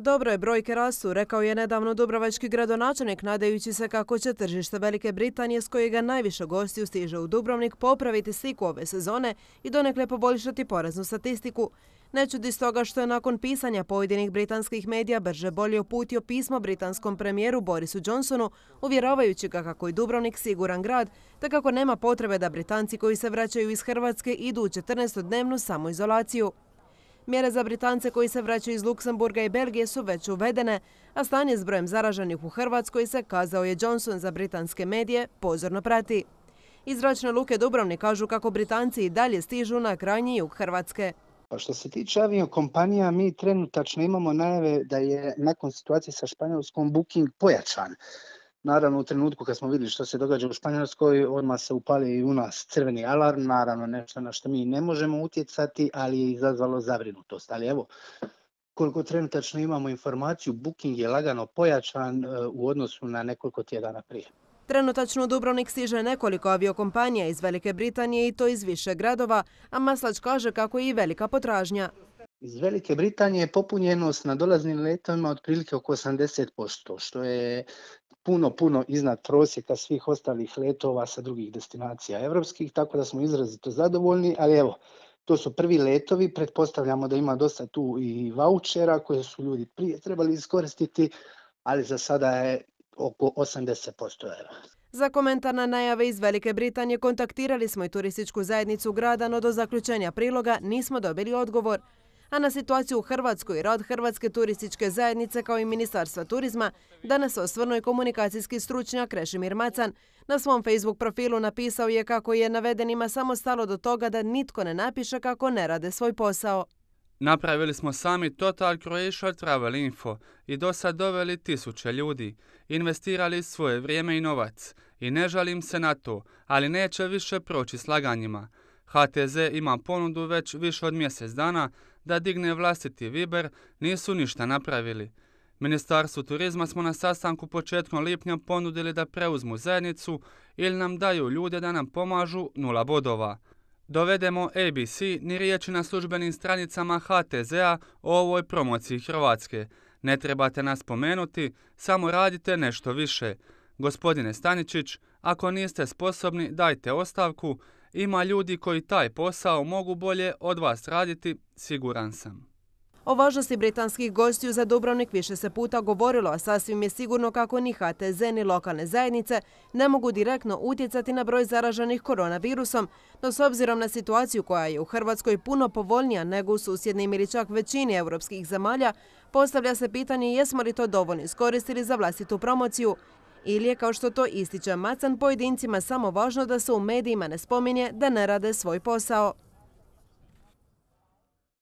Dobro je brojke rastu, rekao je nedavno Dubrovački gradonačelnik, nadajući se kako će tržište Velike Britanije s kojega najviše gostiju stiže u Dubrovnik popraviti sliku ove sezone i donekle poboljšati poreznu statistiku. Ne čudi stoga što je nakon pisanja pojedinih britanskih medija brže bolje uputio pismo britanskom premijeru Borisu Johnsonu, uvjeravajući ga kako je Dubrovnik siguran grad, te kako nema potrebe da Britanci koji se vraćaju iz Hrvatske idu u 14-dnevnu samoizolaciju. Mjere za Britance koji se vraćaju iz Luksemburga i Belgije su već uvedene, a stanje s brojem zaraženih u Hrvatskoj se, kazao je Johnson za britanske medije, pozorno prati. Iz zračne luke Dubrovnik kažu kako Britanci i dalje stižu na krajnji jug Hrvatske. Pa što se tiče aviokompanija, mi trenutačno imamo najave da je nakon situacije sa Španjolskom booking pojačan. Naravno, u trenutku kad smo vidjeli što se događa u Španjolskoj, odmah se upali i u nas crveni alarm, naravno nešto na što mi ne možemo utjecati, ali je izazvalo zabrinutost. Ali evo, koliko trenutačno imamo informaciju, booking je lagano pojačan e, u odnosu na nekoliko tjedana prije. Trenutačno Dubrovnik stiže nekoliko aviokompanija iz Velike Britanije i to iz više gradova, a Maslač kaže kako je i velika potražnja. Iz Velike Britanije je popunjenost na dolaznim letovima otprilike oko 80%, što je puno, puno iznad prosjeka svih ostalih letova sa drugih destinacija evropskih, tako da smo izrazito zadovoljni, ali evo, to su prvi letovi, pretpostavljamo da ima dosta tu i vouchera koje su ljudi prije trebali iskoristiti, ali za sada je oko 80% evo. Za komentar na najave iz Velike Britanije kontaktirali smo i turističku zajednicu grada, no do zaključenja priloga nismo dobili odgovor a na situaciju u Hrvatskoj i rad Hrvatske turističke zajednice kao i Ministarstva turizma danas osvrnuo i komunikacijski stručnjak Rešimir Macan. Na svom Facebook profilu napisao je kako je navedenima samo stalo do toga da nitko ne napiše kako ne rade svoj posao. Napravili smo sami Total Croatia Travel Info i do sad doveli tisuće ljudi. Investirali svoje vrijeme i novac i ne žalim se na to, ali neće više proći slaganjima. HTZ ima ponudu već više od mjesec dana da digne vlastiti Viber, nisu ništa napravili. Ministarstvu turizma smo na sastanku početkom lipnja ponudili da preuzmu zajednicu ili nam daju ljude da nam pomažu nula bodova. Dovedemo ABC ni riječi na službenim stranicama HTZ-a o ovoj promociji Hrvatske. Ne trebate nas pomenuti, samo radite nešto više. Gospodine Staničić, ako niste sposobni, dajte ostavku, ima ljudi koji taj posao mogu bolje od vas raditi, siguran sam. O važnosti britanskih gostiju za Dubrovnik više se puta govorilo, a sasvim je sigurno kako ni HTZ ni lokalne zajednice ne mogu direktno utjecati na broj zaraženih koronavirusom, no s obzirom na situaciju koja je u Hrvatskoj puno povoljnija nego u susjednim ili čak većini europskih zemalja, postavlja se pitanje jesmo li to dovoljno iskoristili za vlastitu promociju ili je, kao što to ističe Macan, pojedincima samo važno da se u medijima ne spominje da ne rade svoj posao.